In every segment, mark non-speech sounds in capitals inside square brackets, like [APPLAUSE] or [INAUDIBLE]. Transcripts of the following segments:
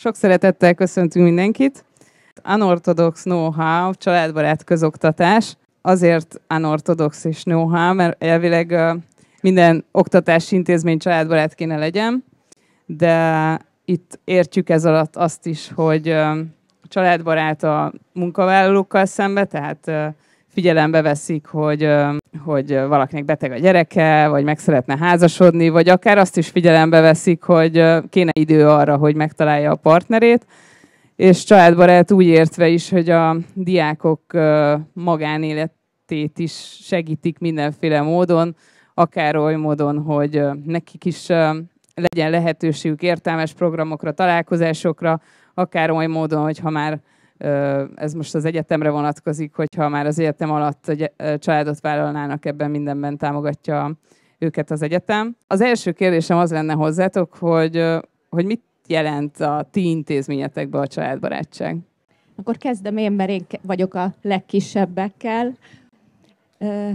Sok szeretettel köszöntünk mindenkit. Unorthodox know-how, családbarát közoktatás. Azért unorthodox és know-how, mert elvileg minden oktatási intézmény családbarát kéne legyen, de itt értjük ez alatt azt is, hogy családbarát a munkavállalókkal szembe, tehát figyelembe veszik, hogy hogy valakinek beteg a gyereke, vagy meg szeretne házasodni, vagy akár azt is figyelembe veszik, hogy kéne idő arra, hogy megtalálja a partnerét, és családbarát úgy értve is, hogy a diákok magánéletét is segítik mindenféle módon, akár oly módon, hogy nekik is legyen lehetőségük értelmes programokra, találkozásokra, akár oly módon, hogy ha már ez most az egyetemre vonatkozik, hogyha már az egyetem alatt családot vállalnának, ebben mindenben támogatja őket az egyetem. Az első kérdésem az lenne hozzátok, hogy, hogy mit jelent a ti intézményetekbe a családbarátság? Akkor kezdem én, mert én vagyok a legkisebbekkel.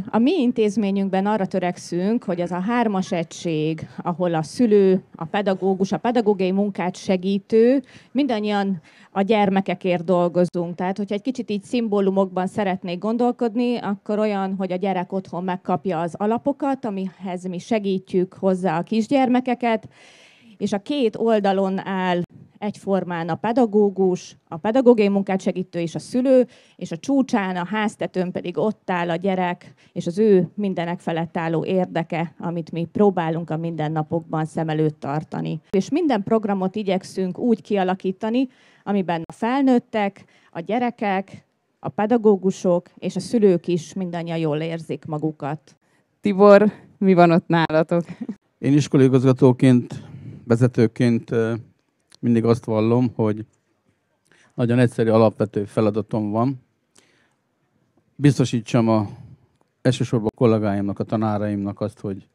A mi intézményünkben arra törekszünk, hogy az a hármas egység, ahol a szülő, a pedagógus, a pedagógiai munkát segítő, mindannyian a gyermekekért dolgozunk. Tehát, hogyha egy kicsit így szimbólumokban szeretnék gondolkodni, akkor olyan, hogy a gyerek otthon megkapja az alapokat, amihez mi segítjük hozzá a kisgyermekeket, és a két oldalon áll egyformán a pedagógus, a pedagógiai munkát segítő és a szülő, és a csúcsán, a háztetőn pedig ott áll a gyerek, és az ő mindenek felett álló érdeke, amit mi próbálunk a mindennapokban szem előtt tartani. És minden programot igyekszünk úgy kialakítani, amiben a felnőttek, a gyerekek, a pedagógusok és a szülők is mindannyian jól érzik magukat. Tibor, mi van ott nálatok? Én iskolaigazgatóként vezetőként mindig azt vallom, hogy nagyon egyszerű alapvető feladatom van. Biztosítsam a, elsősorban a kollégáimnak, a tanáraimnak azt, hogy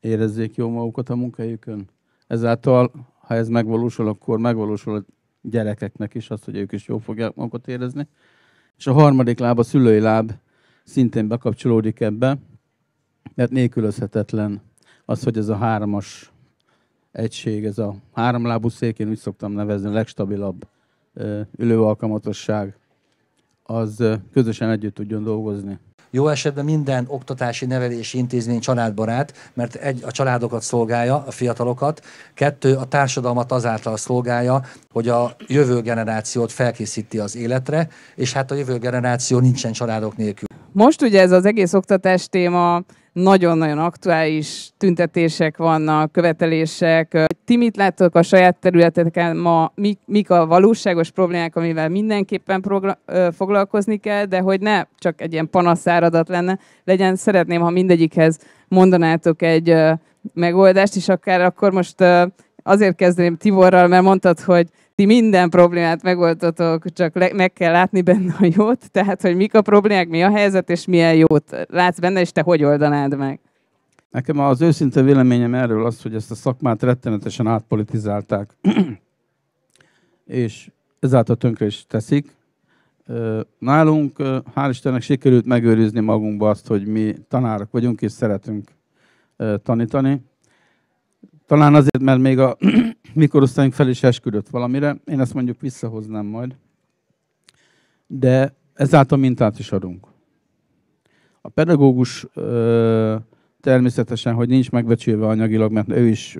érezzék jó magukat a munkahelyükön. Ezáltal, ha ez megvalósul, akkor megvalósul a gyerekeknek is azt, hogy ők is jól fogják magukat érezni. És a harmadik láb, a szülői láb szintén bekapcsolódik ebbe, mert nélkülözhetetlen az, hogy ez a hármas egység, ez a háromlábú szék, én úgy szoktam nevezni, a legstabilabb ülőalkalmatosság, az közösen együtt tudjon dolgozni. Jó esetben minden oktatási nevelési intézmény családbarát, mert egy a családokat szolgálja, a fiatalokat, kettő a társadalmat azáltal szolgálja, hogy a jövő generációt felkészíti az életre, és hát a jövő generáció nincsen családok nélkül. Most ugye ez az egész oktatás téma nagyon-nagyon aktuális tüntetések vannak, követelések. Ti mit láttok a saját területeken ma, mik, mik a valóságos problémák, amivel mindenképpen foglalkozni kell, de hogy ne csak egy ilyen panaszáradat lenne, legyen, szeretném, ha mindegyikhez mondanátok egy megoldást, és akár akkor most azért kezdeném Tiborral, mert mondtad, hogy ti minden problémát megoldotok, csak le- meg kell látni benne a jót, tehát hogy mik a problémák, mi a helyzet, és milyen jót látsz benne, és te hogy oldanád meg. Nekem az őszinte véleményem erről az, hogy ezt a szakmát rettenetesen átpolitizálták, [CLEARS THROAT] és ezáltal tönkre is teszik. Nálunk, hál' Istennek sikerült megőrizni magunkba azt, hogy mi tanárok vagyunk, és szeretünk tanítani. Talán azért, mert még a [CLEARS THROAT] mikorosztályunk fel is esküdött valamire, én ezt mondjuk visszahoznám majd. De ezáltal mintát is adunk. A pedagógus természetesen, hogy nincs megbecsülve anyagilag, mert ő is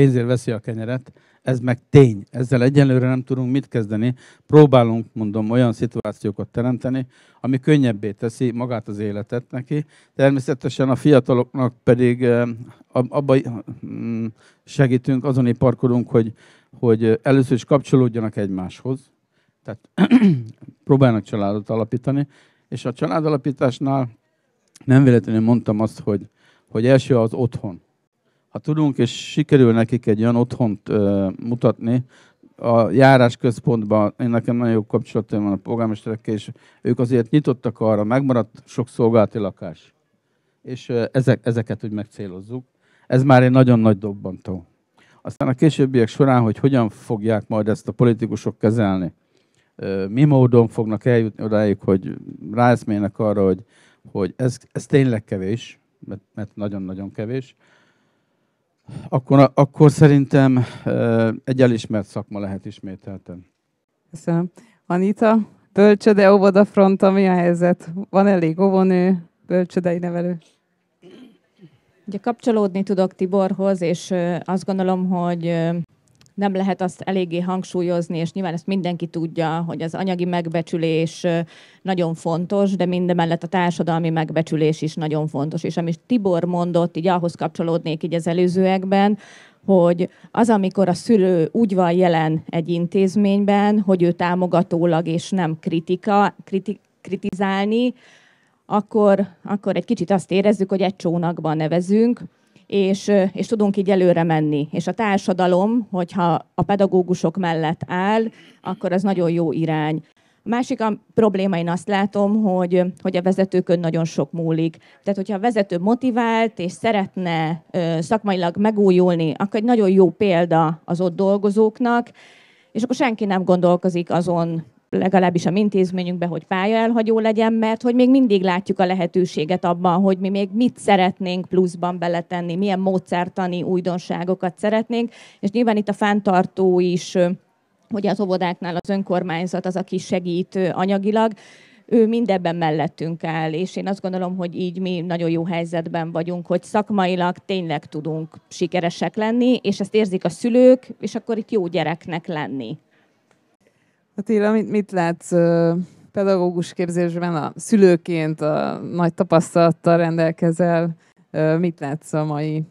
pénzért veszi a kenyeret, ez meg tény. Ezzel egyelőre nem tudunk mit kezdeni. Próbálunk, mondom, olyan szituációkat teremteni, ami könnyebbé teszi magát az életet neki. Természetesen a fiataloknak pedig eh, abban mm, segítünk, azon parkolunk, hogy, hogy először is kapcsolódjanak egymáshoz. Tehát [CLEARS THROAT] próbálnak családot alapítani. És a családalapításnál nem véletlenül mondtam azt, hogy, hogy első az otthon ha tudunk, és sikerül nekik egy olyan otthont ö, mutatni, a járásközpontban, én nekem nagyon jó kapcsolatom van a polgármesterekkel, és ők azért nyitottak arra, megmaradt sok szolgálati lakás. És ö, ezek, ezeket úgy megcélozzuk. Ez már egy nagyon nagy dobbantó. Aztán a későbbiek során, hogy hogyan fogják majd ezt a politikusok kezelni, ö, mi módon fognak eljutni odáig, hogy ráeszmének arra, hogy, hogy ez, ez tényleg kevés, mert nagyon-nagyon kevés, akkor, akkor szerintem egy elismert szakma lehet ismételten. Köszönöm. Anita, bölcsöde, front, ami a helyzet? Van elég óvonő, bölcsödei nevelő? Ugye kapcsolódni tudok Tiborhoz, és azt gondolom, hogy nem lehet azt eléggé hangsúlyozni, és nyilván ezt mindenki tudja, hogy az anyagi megbecsülés nagyon fontos, de mindemellett a társadalmi megbecsülés is nagyon fontos. És amit Tibor mondott, így ahhoz kapcsolódnék így az előzőekben, hogy az, amikor a szülő úgy van jelen egy intézményben, hogy ő támogatólag és nem kritika, kriti, kritizálni, akkor, akkor egy kicsit azt érezzük, hogy egy csónakban nevezünk, és, és tudunk így előre menni. És a társadalom, hogyha a pedagógusok mellett áll, akkor az nagyon jó irány. A másik a probléma, én azt látom, hogy, hogy a vezetőkön nagyon sok múlik. Tehát, hogyha a vezető motivált és szeretne szakmailag megújulni, akkor egy nagyon jó példa az ott dolgozóknak, és akkor senki nem gondolkozik azon, legalábbis a mi intézményünkben, hogy elhagyó legyen, mert hogy még mindig látjuk a lehetőséget abban, hogy mi még mit szeretnénk pluszban beletenni, milyen módszertani újdonságokat szeretnénk, és nyilván itt a fenntartó is, hogy az óvodáknál az önkormányzat az, aki segít anyagilag, ő mindebben mellettünk áll, és én azt gondolom, hogy így mi nagyon jó helyzetben vagyunk, hogy szakmailag tényleg tudunk sikeresek lenni, és ezt érzik a szülők, és akkor itt jó gyereknek lenni. Attila, hát mit, mit látsz pedagógus képzésben a szülőként, a nagy tapasztalattal rendelkezel? Mit látsz a mai,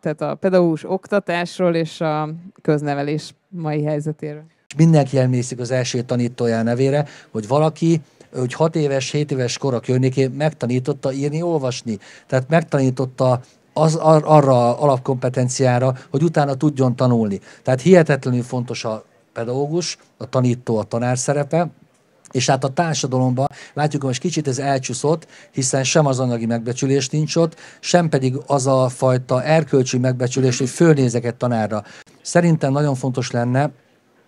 tehát a pedagógus oktatásról és a köznevelés mai helyzetéről? Mindenki emlékszik az első tanítója nevére, hogy valaki hogy 6 éves, 7 éves kora környékén megtanította írni, olvasni. Tehát megtanította az ar- arra alapkompetenciára, hogy utána tudjon tanulni. Tehát hihetetlenül fontos a pedagógus, a tanító, a tanár szerepe, és hát a társadalomban látjuk, hogy most kicsit ez elcsúszott, hiszen sem az anyagi megbecsülés nincs ott, sem pedig az a fajta erkölcsi megbecsülés, hogy fölnézek egy tanárra. Szerintem nagyon fontos lenne,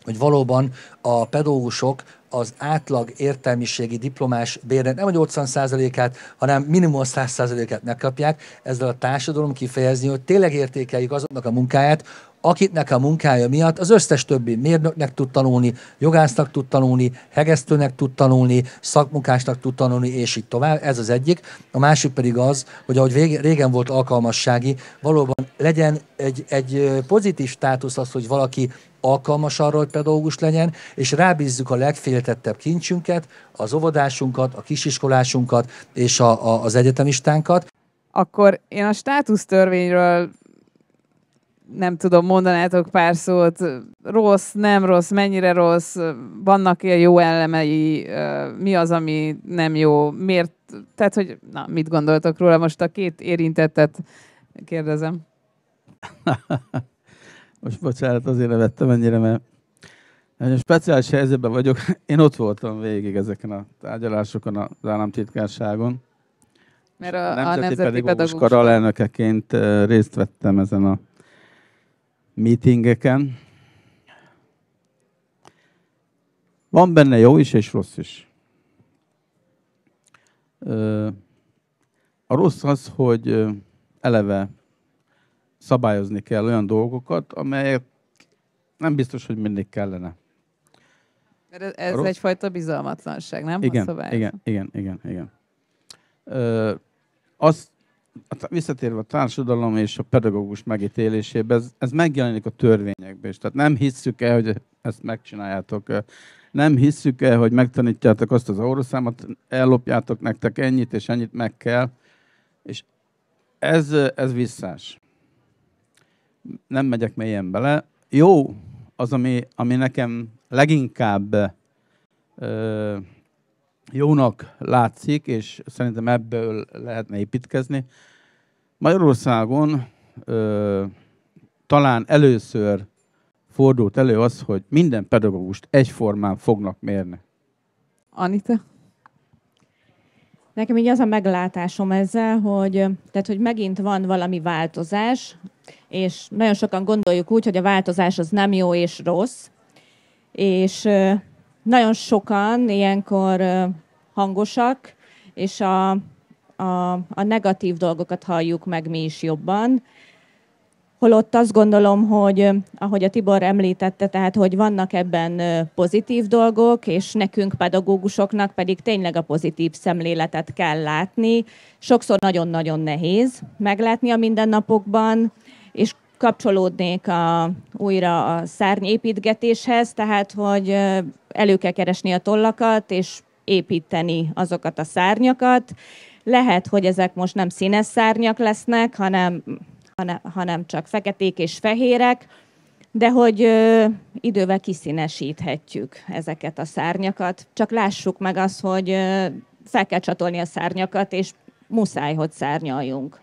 hogy valóban a pedagógusok az átlag értelmiségi diplomás bérnek nem a 80%-át, hanem minimum 100%-át megkapják, ezzel a társadalom kifejezni, hogy tényleg értékeljük azoknak a munkáját, akitnek a munkája miatt az összes többi mérnöknek tud tanulni, jogásznak tud tanulni, hegesztőnek tud tanulni, szakmunkásnak tud tanulni, és így tovább. Ez az egyik. A másik pedig az, hogy ahogy régen volt alkalmassági, valóban legyen egy, egy pozitív státusz az, hogy valaki alkalmas arra, hogy pedagógus legyen, és rábízzuk a legféltettebb kincsünket, az óvodásunkat, a kisiskolásunkat és a, a, az egyetemistánkat. Akkor én a státusztörvényről nem tudom, mondanátok pár szót, rossz, nem rossz, mennyire rossz, vannak ilyen jó elemei, mi az, ami nem jó, miért, tehát hogy, na, mit gondoltok róla? Most a két érintettet kérdezem. [LAUGHS] Most bocsánat, azért vettem ennyire, mert nagyon speciális helyzetben vagyok. [LAUGHS] Én ott voltam végig ezeken a tárgyalásokon az államtitkárságon. Mert a, a nemzeti pedagógus karalelnökeként részt vettem ezen a meetingeken. Van benne jó is és rossz is. A rossz az, hogy eleve szabályozni kell olyan dolgokat, amelyek nem biztos, hogy mindig kellene. Mert ez rossz... egyfajta bizalmatlanság, nem? Igen, igen, igen, igen, igen. azt visszatérve a társadalom és a pedagógus megítélésébe, ez, ez megjelenik a törvényekben is. Tehát nem hisszük el, hogy ezt megcsináljátok. Nem hisszük el, hogy megtanítjátok azt az óraszámot, ellopjátok nektek ennyit, és ennyit meg kell. És ez, ez visszás. Nem megyek mélyen bele. Jó az, ami, ami nekem leginkább ö, jónak látszik, és szerintem ebből lehetne építkezni. Magyarországon ö, talán először fordult elő az, hogy minden pedagógust egyformán fognak mérni. Anita? Nekem így az a meglátásom ezzel, hogy, tehát, hogy megint van valami változás, és nagyon sokan gondoljuk úgy, hogy a változás az nem jó és rossz, és nagyon sokan ilyenkor hangosak, és a, a, a negatív dolgokat halljuk meg mi is jobban. Holott azt gondolom, hogy ahogy a Tibor említette, tehát hogy vannak ebben pozitív dolgok, és nekünk pedagógusoknak pedig tényleg a pozitív szemléletet kell látni. Sokszor nagyon-nagyon nehéz meglátni a mindennapokban, és kapcsolódnék a, újra a szárnyépítgetéshez, tehát hogy elő kell keresni a tollakat, és építeni azokat a szárnyakat. Lehet, hogy ezek most nem színes szárnyak lesznek, hanem, hanem, hanem csak feketék és fehérek, de hogy ö, idővel kiszínesíthetjük ezeket a szárnyakat. Csak lássuk meg azt, hogy ö, fel kell csatolni a szárnyakat, és muszáj, hogy szárnyaljunk.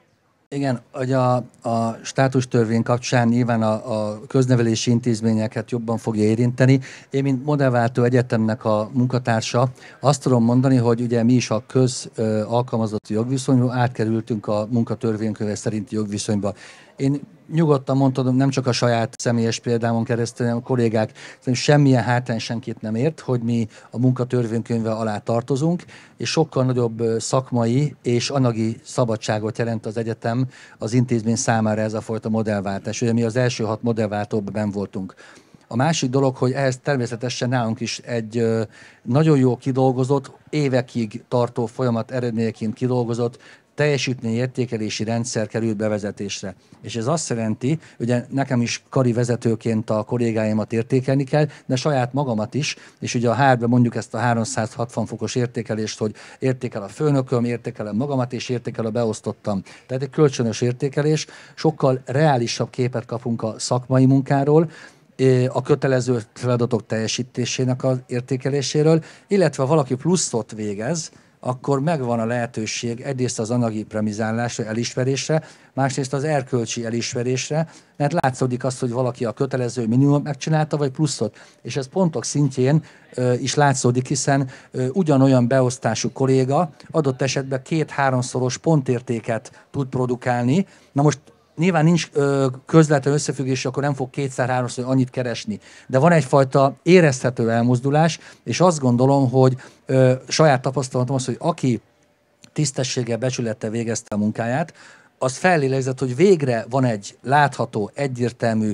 Igen, hogy a, a státusztörvény kapcsán nyilván a, a köznevelési intézményeket jobban fogja érinteni. Én, mint Modellváltó Egyetemnek a munkatársa, azt tudom mondani, hogy ugye mi is a köz alkalmazott jogviszonyú, átkerültünk a munkatörvénykövet szerinti jogviszonyba. Én nyugodtan mondhatom, nem csak a saját személyes példámon keresztül, hanem a kollégák semmilyen hátán senkit nem ért, hogy mi a munkatörvénykönyve alá tartozunk, és sokkal nagyobb szakmai és anyagi szabadságot jelent az egyetem az intézmény számára ez a fajta modellváltás. Ugye mi az első hat modellváltóban ben voltunk. A másik dolog, hogy ehhez természetesen nálunk is egy nagyon jó kidolgozott, évekig tartó folyamat eredményeként kidolgozott értékelési rendszer került bevezetésre. És ez azt jelenti, ugye nekem is kari vezetőként a kollégáimat értékelni kell, de saját magamat is, és ugye a hárbe mondjuk ezt a 360 fokos értékelést, hogy értékel a főnököm, értékelem magamat, és értékel a beosztottam. Tehát egy kölcsönös értékelés, sokkal reálisabb képet kapunk a szakmai munkáról, a kötelező feladatok teljesítésének az értékeléséről, illetve ha valaki pluszot végez, akkor megvan a lehetőség egyrészt az anyagi premizálásra, elismerésre, másrészt az erkölcsi elismerésre, mert látszódik azt, hogy valaki a kötelező minimum megcsinálta, vagy pluszot. És ez pontok szintjén ö, is látszódik, hiszen ö, ugyanolyan beosztású kolléga adott esetben két-háromszoros pontértéket tud produkálni. Na most Nyilván nincs ö, közvetlen összefüggés, akkor nem fog kétszer-háromszor annyit keresni. De van egyfajta érezhető elmozdulás, és azt gondolom, hogy ö, saját tapasztalatom az, hogy aki tisztességgel, becsülettel végezte a munkáját, az fellélegzett, hogy végre van egy látható, egyértelmű,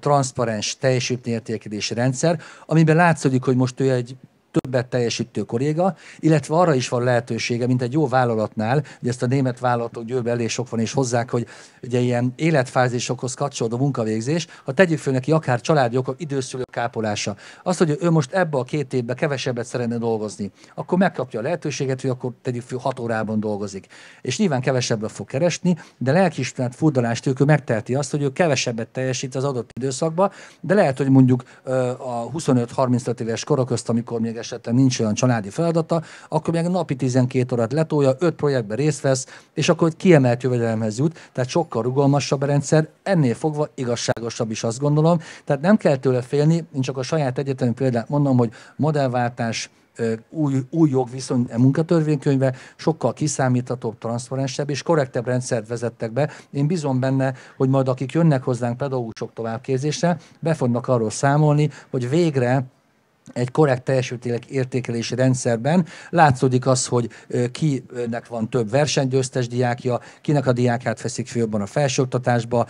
transzparens teljesítményértékelési rendszer, amiben látszódik, hogy most ő egy többet teljesítő kolléga, illetve arra is van lehetősége, mint egy jó vállalatnál, hogy ezt a német vállalatok győrbe elég sok van, és hozzák, hogy ugye ilyen életfázisokhoz kapcsolódó munkavégzés, ha tegyük föl neki akár családi okok, időszülő kápolása. az, hogy ő most ebbe a két évbe kevesebbet szeretne dolgozni, akkor megkapja a lehetőséget, hogy akkor tegyük föl hat órában dolgozik. És nyilván kevesebbet fog keresni, de lelkiismeret furdalást ők megteheti azt, hogy ő kevesebbet teljesít az adott időszakban, de lehet, hogy mondjuk a 25-35 éves korok közt, amikor még esetleg nincs olyan családi feladata, akkor még napi 12 órát letolja, 5 projektben részt vesz, és akkor kiemelt jövedelemhez jut, tehát sokkal rugalmasabb a rendszer, ennél fogva igazságosabb is azt gondolom. Tehát nem kell tőle félni, én csak a saját egyetemi példát mondom, hogy modellváltás, új, új jogviszony e munkatörvénykönyve sokkal kiszámíthatóbb, transzparensebb és korrektebb rendszert vezettek be. Én bízom benne, hogy majd akik jönnek hozzánk pedagógusok továbbképzésre, be fognak arról számolni, hogy végre egy korrekt teljesítélek értékelési rendszerben látszódik az, hogy kinek van több versenygyőztes diákja, kinek a diákát feszik főbben a felsőoktatásba,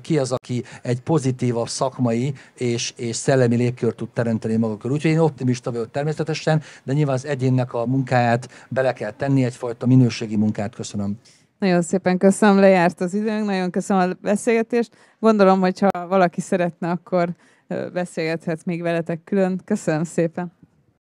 ki az, aki egy pozitívabb szakmai és, és szellemi légkört tud teremteni maga körül. Úgyhogy én optimista vagyok természetesen, de nyilván az egyénnek a munkáját bele kell tenni, egyfajta minőségi munkát. Köszönöm. Nagyon szépen köszönöm, lejárt az időnk, nagyon köszönöm a beszélgetést. Gondolom, hogyha valaki szeretne, akkor beszélgethetsz még veletek külön. Köszönöm szépen!